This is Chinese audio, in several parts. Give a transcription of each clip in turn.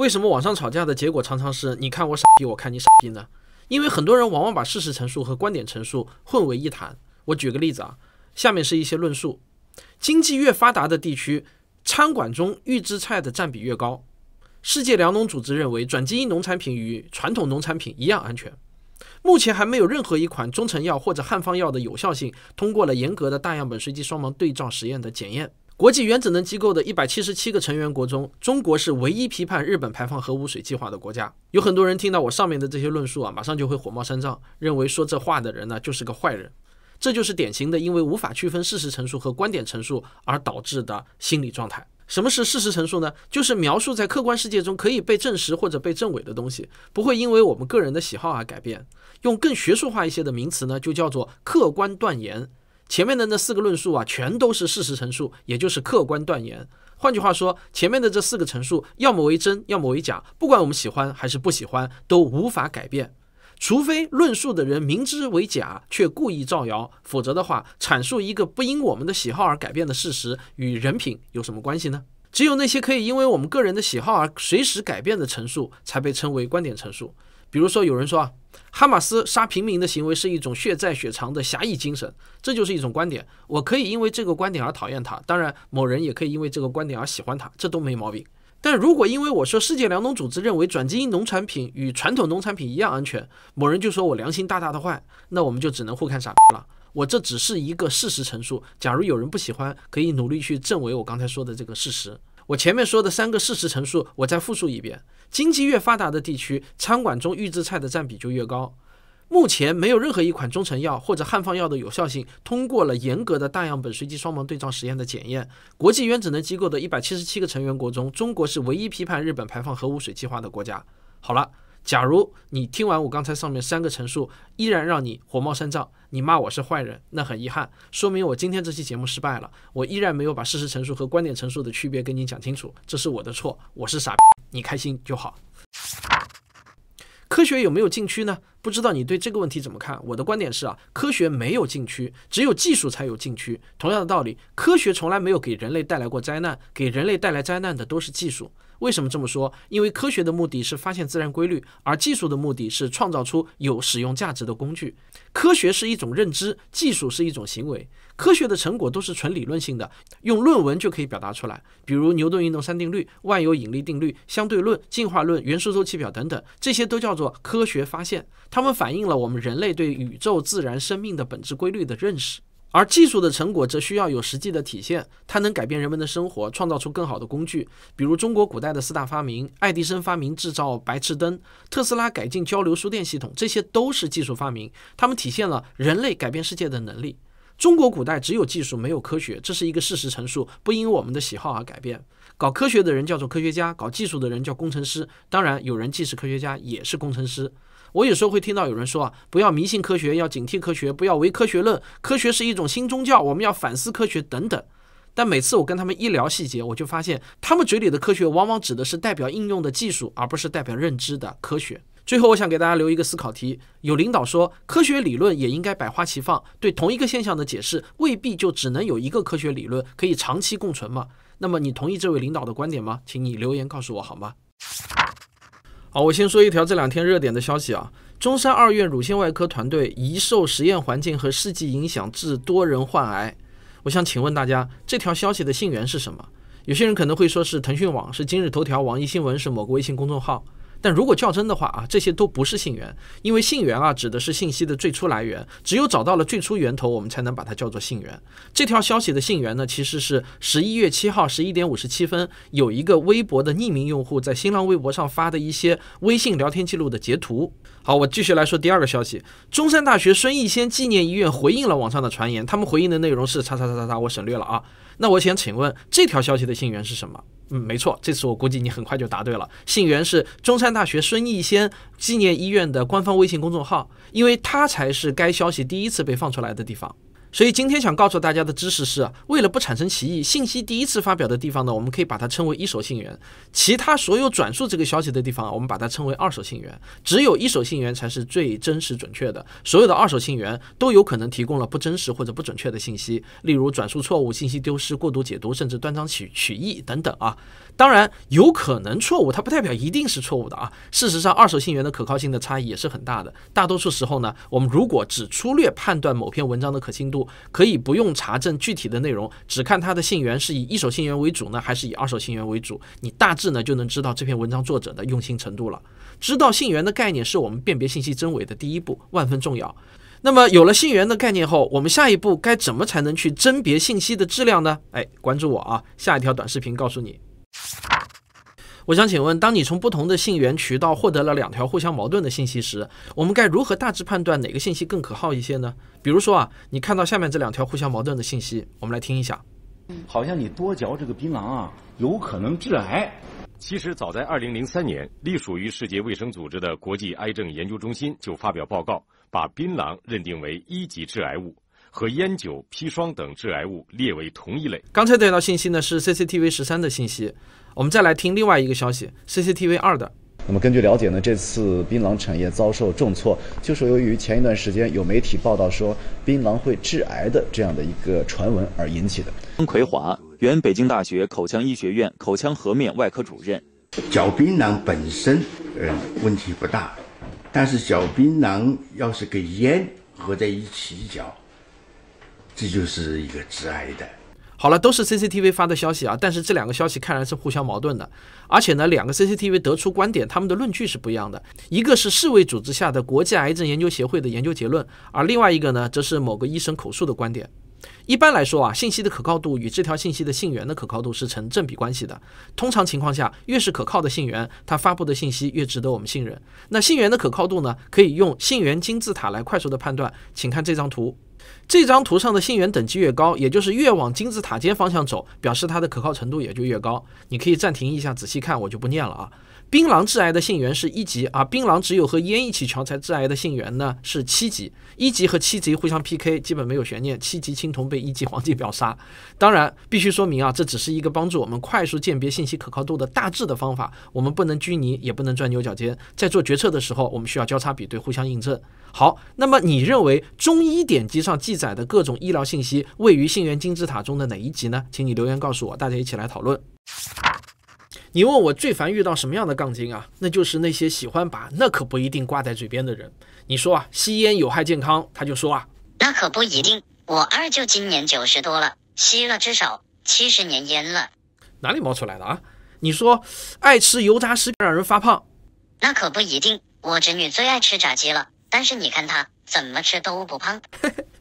为什么网上吵架的结果常常是你看我傻逼，我看你傻逼呢？因为很多人往往把事实陈述和观点陈述混为一谈。我举个例子啊，下面是一些论述：经济越发达的地区，餐馆中预制菜的占比越高。世界粮农组织认为，转基因农产品与传统农产品一样安全。目前还没有任何一款中成药或者汉方药的有效性通过了严格的大样本随机双盲对照实验的检验。国际原子能机构的一百七十七个成员国中，中国是唯一批判日本排放核污水计划的国家。有很多人听到我上面的这些论述啊，马上就会火冒三丈，认为说这话的人呢就是个坏人。这就是典型的因为无法区分事实陈述和观点陈述而导致的心理状态。什么是事实陈述呢？就是描述在客观世界中可以被证实或者被证伪的东西，不会因为我们个人的喜好而改变。用更学术化一些的名词呢，就叫做客观断言。前面的那四个论述啊，全都是事实陈述，也就是客观断言。换句话说，前面的这四个陈述要么为真，要么为假，不管我们喜欢还是不喜欢，都无法改变。除非论述的人明知为假却故意造谣，否则的话，阐述一个不因我们的喜好而改变的事实，与人品有什么关系呢？只有那些可以因为我们个人的喜好而随时改变的陈述，才被称为观点陈述。比如说，有人说啊。哈马斯杀平民的行为是一种血债血偿的侠义精神，这就是一种观点。我可以因为这个观点而讨厌他，当然某人也可以因为这个观点而喜欢他，这都没毛病。但如果因为我说世界粮农组织认为转基因农产品与传统农产品一样安全，某人就说我良心大大的坏，那我们就只能互看傻了。我这只是一个事实陈述，假如有人不喜欢，可以努力去证伪我刚才说的这个事实。我前面说的三个事实陈述，我再复述一遍。经济越发达的地区，餐馆中预制菜的占比就越高。目前没有任何一款中成药或者汉方药的有效性通过了严格的大样本随机双盲对照实验的检验。国际原子能机构的一百七十七个成员国中，中国是唯一批判日本排放核污水计划的国家。好了。假如你听完我刚才上面三个陈述，依然让你火冒三丈，你骂我是坏人，那很遗憾，说明我今天这期节目失败了，我依然没有把事实陈述和观点陈述的区别跟你讲清楚，这是我的错，我是傻逼，你开心就好。科学有没有禁区呢？不知道你对这个问题怎么看？我的观点是啊，科学没有禁区，只有技术才有禁区。同样的道理，科学从来没有给人类带来过灾难，给人类带来灾难的都是技术。为什么这么说？因为科学的目的是发现自然规律，而技术的目的是创造出有使用价值的工具。科学是一种认知，技术是一种行为。科学的成果都是纯理论性的，用论文就可以表达出来，比如牛顿运动三定律、万有引力定律、相对论、进化论、元素周期表等等，这些都叫做科学发现，它们反映了我们人类对宇宙、自然、生命的本质规律的认识。而技术的成果则需要有实际的体现，它能改变人们的生活，创造出更好的工具。比如中国古代的四大发明，爱迪生发明制造白炽灯，特斯拉改进交流输电系统，这些都是技术发明，它们体现了人类改变世界的能力。中国古代只有技术，没有科学，这是一个事实陈述，不因我们的喜好而改变。搞科学的人叫做科学家，搞技术的人叫工程师。当然，有人既是科学家也是工程师。我有时候会听到有人说啊，不要迷信科学，要警惕科学，不要唯科学论，科学是一种新宗教，我们要反思科学等等。但每次我跟他们一聊细节，我就发现他们嘴里的科学往往指的是代表应用的技术，而不是代表认知的科学。最后，我想给大家留一个思考题：有领导说科学理论也应该百花齐放，对同一个现象的解释未必就只能有一个科学理论可以长期共存吗？那么你同意这位领导的观点吗？请你留言告诉我好吗？好，我先说一条这两天热点的消息啊，中山二院乳腺外科团队疑受实验环境和试剂影响致多人患癌。我想请问大家，这条消息的信源是什么？有些人可能会说是腾讯网，是今日头条，网易新闻，是某个微信公众号。但如果较真的话啊，这些都不是信源，因为信源啊指的是信息的最初来源，只有找到了最初源头，我们才能把它叫做信源。这条消息的信源呢，其实是十一月七号十一点五十七分，有一个微博的匿名用户在新浪微博上发的一些微信聊天记录的截图。好，我继续来说第二个消息，中山大学孙逸仙纪念医院回应了网上的传言，他们回应的内容是：叉叉叉叉叉，我省略了啊。那我想请问，这条消息的信源是什么？嗯，没错，这次我估计你很快就答对了。信源是中山大学孙逸仙纪念医院的官方微信公众号，因为它才是该消息第一次被放出来的地方。所以今天想告诉大家的知识是，为了不产生歧义，信息第一次发表的地方呢，我们可以把它称为一手信源；其他所有转述这个消息的地方，我们把它称为二手信源。只有一手信源才是最真实准确的，所有的二手信源都有可能提供了不真实或者不准确的信息，例如转述错误、信息丢失、过度解读，甚至断章取取义等等啊。当然，有可能错误，它不代表一定是错误的啊。事实上，二手信源的可靠性的差异也是很大的。大多数时候呢，我们如果只粗略判断某篇文章的可信度，可以不用查证具体的内容，只看它的信源是以一手信源为主呢，还是以二手信源为主，你大致呢就能知道这篇文章作者的用心程度了。知道信源的概念是我们辨别信息真伪的第一步，万分重要。那么有了信源的概念后，我们下一步该怎么才能去甄别信息的质量呢？哎，关注我啊，下一条短视频告诉你。我想请问，当你从不同的信源渠道获得了两条互相矛盾的信息时，我们该如何大致判断哪个信息更可靠一些呢？比如说啊，你看到下面这两条互相矛盾的信息，我们来听一下。好像你多嚼这个槟榔啊，有可能致癌。其实早在二零零三年，隶属于世界卫生组织的国际癌症研究中心就发表报告，把槟榔认定为一级致癌物，和烟酒、砒霜等致癌物列为同一类。刚才这条信息呢，是 CCTV 十三的信息。我们再来听另外一个消息，CCTV 二的。那么根据了解呢，这次槟榔产业遭受重挫，就是由于前一段时间有媒体报道说槟榔会致癌的这样的一个传闻而引起的。曾奎华，原北京大学口腔医学院口腔颌面外科主任。嚼槟榔本身，嗯，问题不大，但是嚼槟榔要是跟烟合在一起嚼，这就是一个致癌的。好了，都是 CCTV 发的消息啊，但是这两个消息看来是互相矛盾的，而且呢，两个 CCTV 得出观点，他们的论据是不一样的，一个是世卫组织下的国际癌症研究协会的研究结论，而另外一个呢，则是某个医生口述的观点。一般来说啊，信息的可靠度与这条信息的信源的可靠度是成正比关系的。通常情况下，越是可靠的信源，它发布的信息越值得我们信任。那信源的可靠度呢，可以用信源金字塔来快速的判断，请看这张图。这张图上的信源等级越高，也就是越往金字塔尖方向走，表示它的可靠程度也就越高。你可以暂停一下，仔细看，我就不念了啊。槟榔致癌的信源是一级啊，槟榔只有和烟一起嚼才致癌的信源呢是七级，一级和七级互相 PK，基本没有悬念，七级青铜被一级黄金秒杀。当然，必须说明啊，这只是一个帮助我们快速鉴别信息可靠度的大致的方法，我们不能拘泥，也不能钻牛角尖，在做决策的时候，我们需要交叉比对，互相印证。好，那么你认为中医典籍上记载的各种医疗信息位于信源金字塔中的哪一级呢？请你留言告诉我，大家一起来讨论。你问我最烦遇到什么样的杠精啊？那就是那些喜欢把那可不一定挂在嘴边的人。你说啊，吸烟有害健康，他就说啊，那可不一定。我二舅今年九十多了，吸了至少七十年烟了。哪里冒出来的啊？你说爱吃油炸食品让人发胖，那可不一定。我侄女最爱吃炸鸡了，但是你看她怎么吃都不胖。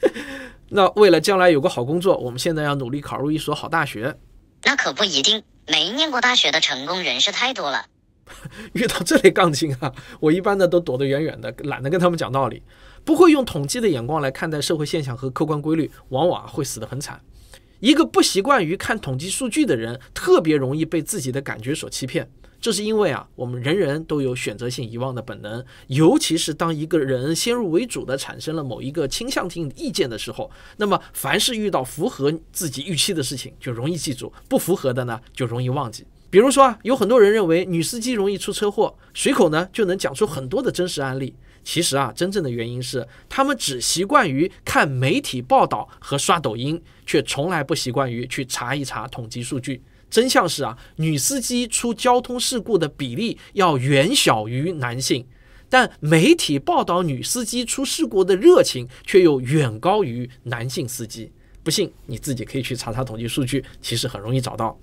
那为了将来有个好工作，我们现在要努力考入一所好大学，那可不一定。没念过大学的成功人士太多了，遇到这类杠精啊，我一般呢都躲得远远的，懒得跟他们讲道理。不会用统计的眼光来看待社会现象和客观规律，往往会死得很惨。一个不习惯于看统计数据的人，特别容易被自己的感觉所欺骗。这是因为啊，我们人人都有选择性遗忘的本能，尤其是当一个人先入为主的产生了某一个倾向性意见的时候，那么凡是遇到符合自己预期的事情就容易记住，不符合的呢就容易忘记。比如说啊，有很多人认为女司机容易出车祸，随口呢就能讲出很多的真实案例。其实啊，真正的原因是他们只习惯于看媒体报道和刷抖音，却从来不习惯于去查一查统计数据。真相是啊，女司机出交通事故的比例要远小于男性，但媒体报道女司机出事故的热情却又远高于男性司机。不信你自己可以去查查统计数据，其实很容易找到。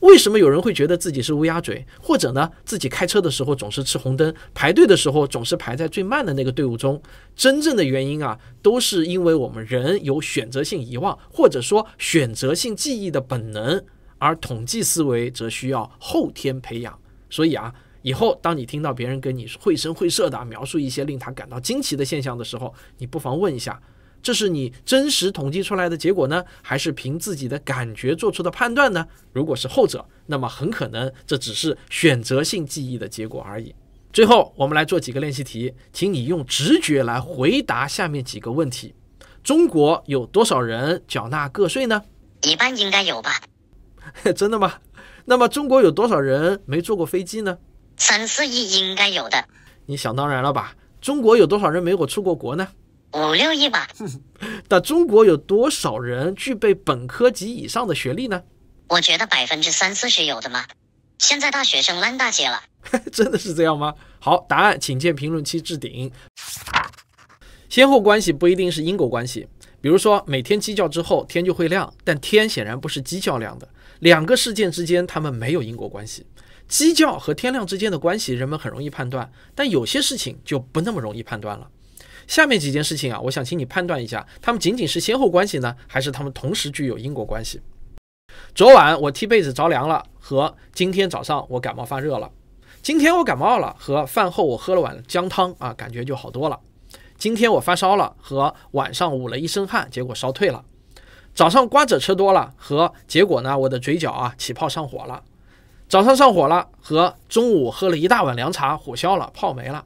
为什么有人会觉得自己是乌鸦嘴，或者呢自己开车的时候总是吃红灯，排队的时候总是排在最慢的那个队伍中？真正的原因啊，都是因为我们人有选择性遗忘或者说选择性记忆的本能。而统计思维则需要后天培养，所以啊，以后当你听到别人跟你绘声绘色的描述一些令他感到惊奇的现象的时候，你不妨问一下：这是你真实统计出来的结果呢，还是凭自己的感觉做出的判断呢？如果是后者，那么很可能这只是选择性记忆的结果而已。最后，我们来做几个练习题，请你用直觉来回答下面几个问题：中国有多少人缴纳个税呢？一半应该有吧。真的吗？那么中国有多少人没坐过飞机呢？三四亿应该有的。你想当然了吧？中国有多少人没有出过国呢？五六亿吧。那中国有多少人具备本科及以上的学历呢？我觉得百分之三四十有的嘛。现在大学生烂大街了，真的是这样吗？好，答案请见评论区置顶。先后关系不一定是因果关系，比如说每天鸡叫之后天就会亮，但天显然不是鸡叫亮的。两个事件之间，他们没有因果关系。鸡叫和天亮之间的关系，人们很容易判断，但有些事情就不那么容易判断了。下面几件事情啊，我想请你判断一下，他们仅仅是先后关系呢，还是他们同时具有因果关系？昨晚我踢被子着凉了，和今天早上我感冒发热了。今天我感冒了，和饭后我喝了碗姜汤啊，感觉就好多了。今天我发烧了，和晚上捂了一身汗，结果烧退了。早上瓜子吃多了和结果呢，我的嘴角啊起泡上火了。早上上火了和中午喝了一大碗凉茶，火消了泡没了。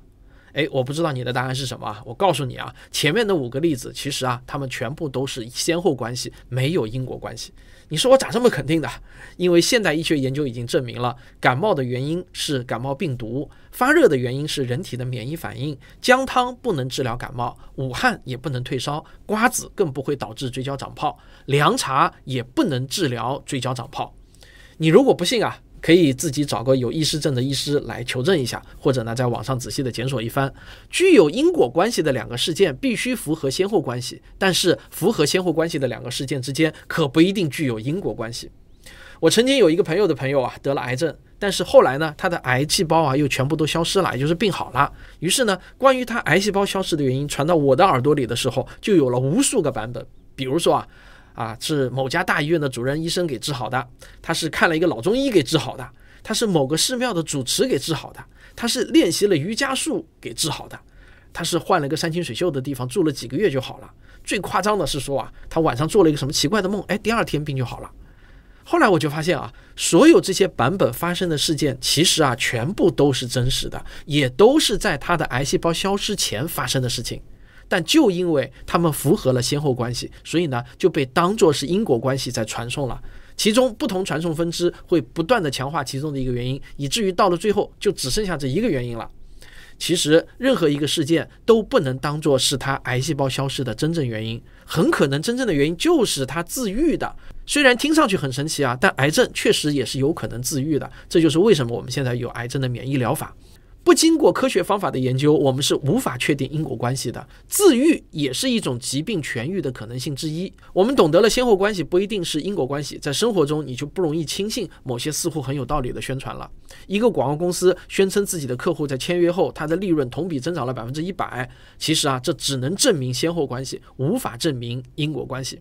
哎，我不知道你的答案是什么。我告诉你啊，前面的五个例子其实啊，它们全部都是先后关系，没有因果关系。你说我咋这么肯定的？因为现代医学研究已经证明了，感冒的原因是感冒病毒，发热的原因是人体的免疫反应。姜汤不能治疗感冒，武汉也不能退烧，瓜子更不会导致嘴角长泡，凉茶也不能治疗嘴角长泡。你如果不信啊？可以自己找个有医师证的医师来求证一下，或者呢，在网上仔细的检索一番。具有因果关系的两个事件必须符合先后关系，但是符合先后关系的两个事件之间可不一定具有因果关系。我曾经有一个朋友的朋友啊得了癌症，但是后来呢，他的癌细胞啊又全部都消失了，也就是病好了。于是呢，关于他癌细胞消失的原因传到我的耳朵里的时候，就有了无数个版本。比如说啊。啊，是某家大医院的主任医生给治好的；他是看了一个老中医给治好的；他是某个寺庙的主持给治好的；他是练习了瑜伽术给治好的；他是换了一个山清水秀的地方住了几个月就好了。最夸张的是说啊，他晚上做了一个什么奇怪的梦，哎，第二天病就好了。后来我就发现啊，所有这些版本发生的事件，其实啊，全部都是真实的，也都是在他的癌细胞消失前发生的事情。但就因为它们符合了先后关系，所以呢就被当作是因果关系在传送了。其中不同传送分支会不断的强化其中的一个原因，以至于到了最后就只剩下这一个原因了。其实任何一个事件都不能当作是它癌细胞消失的真正原因，很可能真正的原因就是它自愈的。虽然听上去很神奇啊，但癌症确实也是有可能自愈的。这就是为什么我们现在有癌症的免疫疗法。不经过科学方法的研究，我们是无法确定因果关系的。自愈也是一种疾病痊愈的可能性之一。我们懂得了先后关系不一定是因果关系，在生活中你就不容易轻信某些似乎很有道理的宣传了。一个广告公司宣称自己的客户在签约后，他的利润同比增长了百分之一百。其实啊，这只能证明先后关系，无法证明因果关系。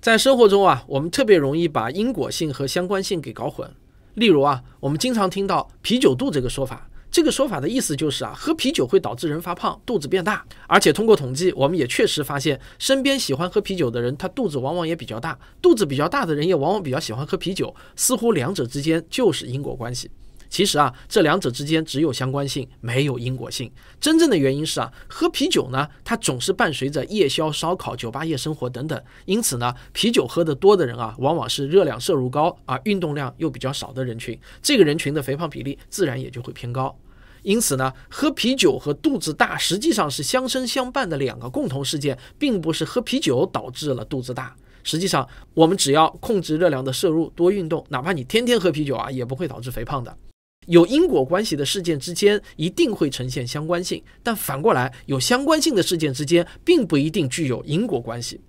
在生活中啊，我们特别容易把因果性和相关性给搞混。例如啊，我们经常听到“啤酒肚”这个说法，这个说法的意思就是啊，喝啤酒会导致人发胖，肚子变大。而且通过统计，我们也确实发现，身边喜欢喝啤酒的人，他肚子往往也比较大；肚子比较大的人，也往往比较喜欢喝啤酒。似乎两者之间就是因果关系。其实啊，这两者之间只有相关性，没有因果性。真正的原因是啊，喝啤酒呢，它总是伴随着夜宵、烧烤、酒吧夜生活等等。因此呢，啤酒喝得多的人啊，往往是热量摄入高啊，运动量又比较少的人群。这个人群的肥胖比例自然也就会偏高。因此呢，喝啤酒和肚子大实际上是相生相伴的两个共同事件，并不是喝啤酒导致了肚子大。实际上，我们只要控制热量的摄入，多运动，哪怕你天天喝啤酒啊，也不会导致肥胖的。有因果关系的事件之间一定会呈现相关性，但反过来，有相关性的事件之间并不一定具有因果关系。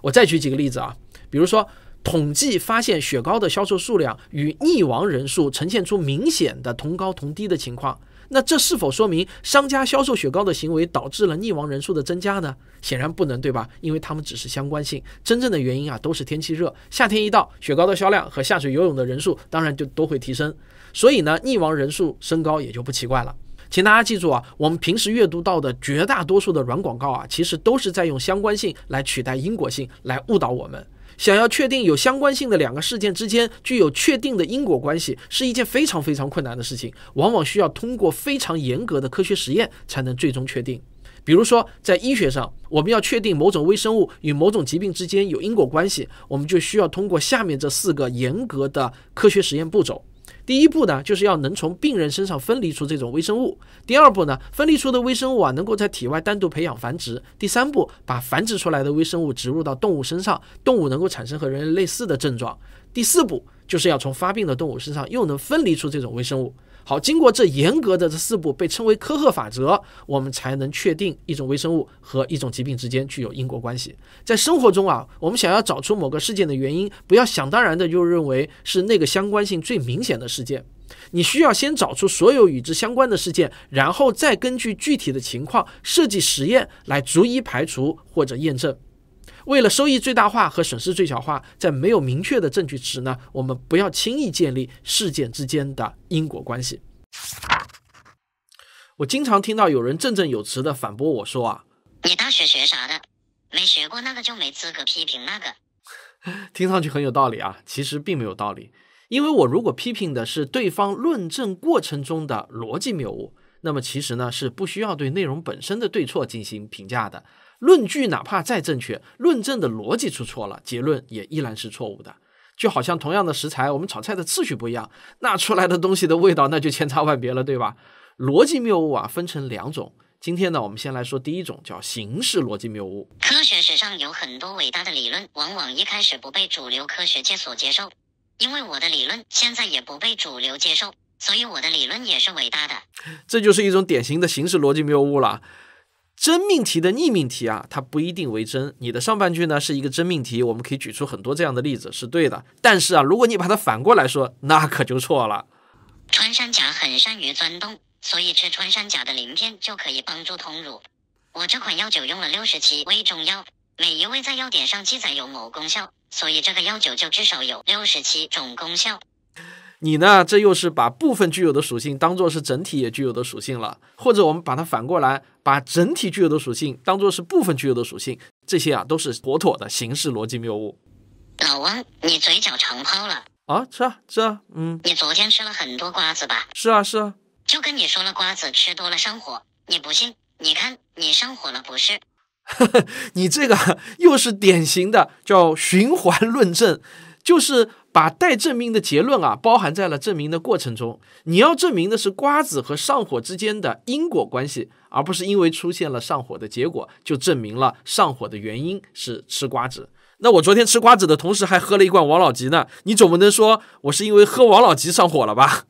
我再举几个例子啊，比如说，统计发现雪糕的销售数量与溺亡人数呈现出明显的同高同低的情况，那这是否说明商家销售雪糕的行为导致了溺亡人数的增加呢？显然不能，对吧？因为它们只是相关性，真正的原因啊都是天气热，夏天一到，雪糕的销量和下水游泳的人数当然就都会提升。所以呢，溺亡人数升高也就不奇怪了。请大家记住啊，我们平时阅读到的绝大多数的软广告啊，其实都是在用相关性来取代因果性来误导我们。想要确定有相关性的两个事件之间具有确定的因果关系，是一件非常非常困难的事情，往往需要通过非常严格的科学实验才能最终确定。比如说，在医学上，我们要确定某种微生物与某种疾病之间有因果关系，我们就需要通过下面这四个严格的科学实验步骤。第一步呢，就是要能从病人身上分离出这种微生物。第二步呢，分离出的微生物啊，能够在体外单独培养繁殖。第三步，把繁殖出来的微生物植入到动物身上，动物能够产生和人类类似的症状。第四步，就是要从发病的动物身上又能分离出这种微生物。好，经过这严格的这四步，被称为科赫法则，我们才能确定一种微生物和一种疾病之间具有因果关系。在生活中啊，我们想要找出某个事件的原因，不要想当然的就认为是那个相关性最明显的事件。你需要先找出所有与之相关的事件，然后再根据具体的情况设计实验来逐一排除或者验证。为了收益最大化和损失最小化，在没有明确的证据时呢，我们不要轻易建立事件之间的因果关系。我经常听到有人振振有词的反驳我说：“啊，你大学学啥的？没学过那个就没资格批评那个。”听上去很有道理啊，其实并没有道理。因为我如果批评的是对方论证过程中的逻辑谬误，那么其实呢是不需要对内容本身的对错进行评价的。论据哪怕再正确，论证的逻辑出错了，结论也依然是错误的。就好像同样的食材，我们炒菜的次序不一样，那出来的东西的味道那就千差万别了，对吧？逻辑谬误啊，分成两种。今天呢，我们先来说第一种，叫形式逻辑谬误。科学史上有很多伟大的理论，往往一开始不被主流科学界所接受，因为我的理论现在也不被主流接受，所以我的理论也是伟大的。这就是一种典型的形式逻辑谬误了。真命题的逆命题啊，它不一定为真。你的上半句呢是一个真命题，我们可以举出很多这样的例子，是对的。但是啊，如果你把它反过来说，那可就错了。穿山甲很善于钻洞，所以吃穿山甲的鳞片就可以帮助通乳。我这款药酒用了六十七味中药，每一味在药典上记载有某功效，所以这个药酒就至少有六十七种功效。你呢？这又是把部分具有的属性当做是整体也具有的属性了，或者我们把它反过来，把整体具有的属性当做是部分具有的属性，这些啊都是妥妥的形式逻辑谬误。老汪，你嘴角长泡了啊？吃啊，吃啊，嗯。你昨天吃了很多瓜子吧？是啊，是啊。就跟你说了，瓜子吃多了上火，你不信？你看，你上火了不是？你这个又是典型的叫循环论证，就是。把待证明的结论啊包含在了证明的过程中，你要证明的是瓜子和上火之间的因果关系，而不是因为出现了上火的结果就证明了上火的原因是吃瓜子。那我昨天吃瓜子的同时还喝了一罐王老吉呢，你总不能说我是因为喝王老吉上火了吧？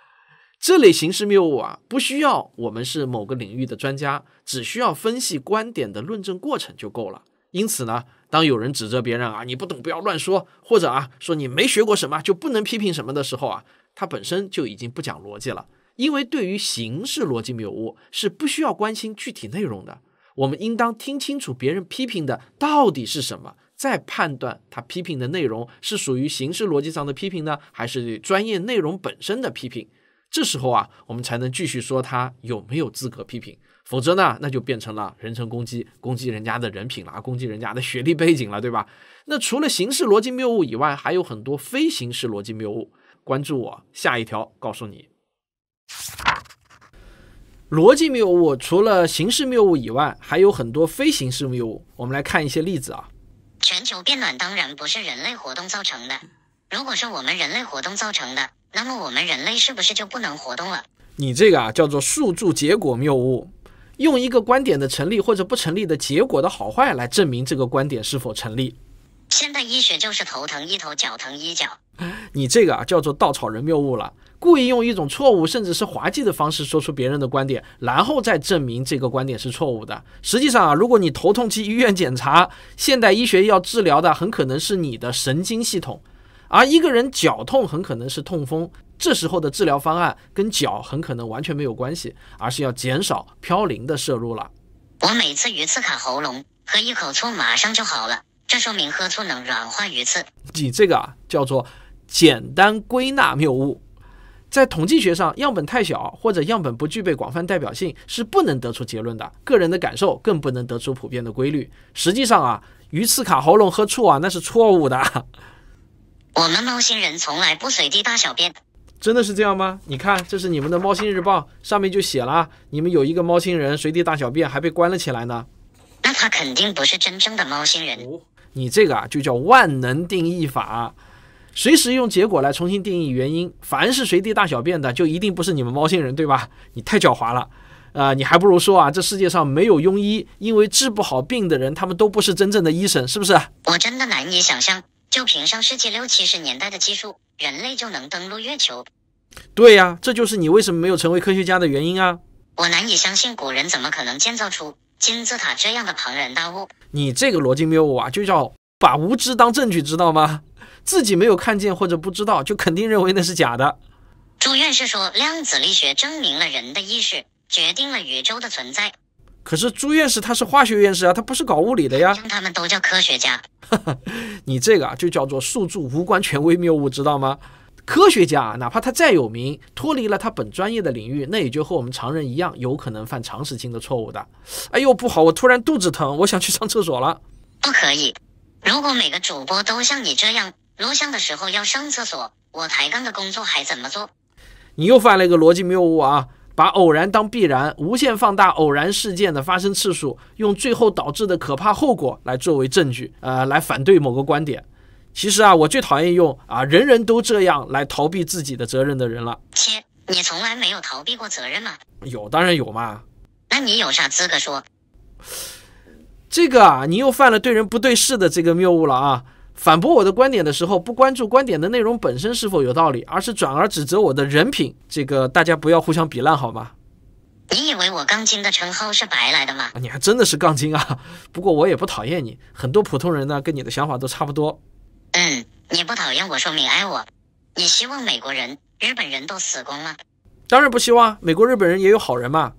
这类形式谬误啊，不需要我们是某个领域的专家，只需要分析观点的论证过程就够了。因此呢。当有人指责别人啊，你不懂不要乱说，或者啊说你没学过什么就不能批评什么的时候啊，他本身就已经不讲逻辑了。因为对于形式逻辑谬误是不需要关心具体内容的。我们应当听清楚别人批评的到底是什么，再判断他批评的内容是属于形式逻辑上的批评呢，还是对专业内容本身的批评。这时候啊，我们才能继续说他有没有资格批评。否则呢，那就变成了人身攻击，攻击人家的人品了攻击人家的学历背景了，对吧？那除了形式逻辑谬误以外，还有很多非形式逻辑谬误。关注我，下一条告诉你。逻辑谬误除了形式谬误以外，还有很多非形式谬误。我们来看一些例子啊。全球变暖当然不是人类活动造成的。如果说我们人类活动造成的，那么我们人类是不是就不能活动了？你这个啊，叫做数柱结果谬误。用一个观点的成立或者不成立的结果的好坏来证明这个观点是否成立。现代医学就是头疼医头，脚疼医脚。你这个啊叫做稻草人谬误了，故意用一种错误甚至是滑稽的方式说出别人的观点，然后再证明这个观点是错误的。实际上啊，如果你头痛去医院检查，现代医学要治疗的很可能是你的神经系统，而一个人脚痛很可能是痛风。这时候的治疗方案跟脚很可能完全没有关系，而是要减少嘌呤的摄入了。我每次鱼刺卡喉咙，喝一口醋马上就好了，这说明喝醋能软化鱼刺。你这个啊，叫做简单归纳谬误。在统计学上，样本太小或者样本不具备广泛代表性是不能得出结论的。个人的感受更不能得出普遍的规律。实际上啊，鱼刺卡喉咙喝醋啊，那是错误的。我们猫星人从来不随地大小便。真的是这样吗？你看，这是你们的《猫星日报》，上面就写了，你们有一个猫星人随地大小便，还被关了起来呢。那他肯定不是真正的猫星人。你这个啊，就叫万能定义法，随时用结果来重新定义原因。凡是随地大小便的，就一定不是你们猫星人，对吧？你太狡猾了。啊，你还不如说啊，这世界上没有庸医，因为治不好病的人，他们都不是真正的医生，是不是？我真的难以想象。就凭上世纪六七十年代的技术，人类就能登陆月球？对呀，这就是你为什么没有成为科学家的原因啊！我难以相信古人怎么可能建造出金字塔这样的庞然大物？你这个逻辑谬误啊，就叫把无知当证据，知道吗？自己没有看见或者不知道，就肯定认为那是假的。朱院士说，量子力学证明了人的意识决定了宇宙的存在。可是朱院士他是化学院士啊，他不是搞物理的呀。他们都叫科学家，你这个就叫做诉诸无关权威谬误，知道吗？科学家哪怕他再有名，脱离了他本专业的领域，那也就和我们常人一样，有可能犯常识性的错误的。哎呦，不好，我突然肚子疼，我想去上厕所了。不可以，如果每个主播都像你这样，录像的时候要上厕所，我抬杠的工作还怎么做？你又犯了一个逻辑谬误啊。把偶然当必然，无限放大偶然事件的发生次数，用最后导致的可怕后果来作为证据，呃，来反对某个观点。其实啊，我最讨厌用啊，人人都这样来逃避自己的责任的人了。切，你从来没有逃避过责任吗？有，当然有嘛。那你有啥资格说？这个啊，你又犯了对人不对事的这个谬误了啊。反驳我的观点的时候，不关注观点的内容本身是否有道理，而是转而指责我的人品。这个大家不要互相比烂好吗？你以为我杠精的称号是白来的吗？你还真的是杠精啊！不过我也不讨厌你，很多普通人呢跟你的想法都差不多。嗯，你不讨厌我说明爱我。你希望美国人、日本人都死光吗？当然不希望，美国、日本人也有好人嘛。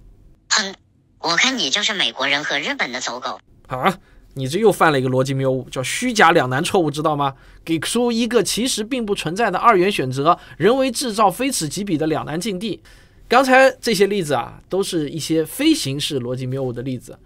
哼，我看你就是美国人和日本的走狗。啊？你这又犯了一个逻辑谬误，叫虚假两难错误，知道吗？给出一个其实并不存在的二元选择，人为制造非此即彼的两难境地。刚才这些例子啊，都是一些非形式逻辑谬误的例子。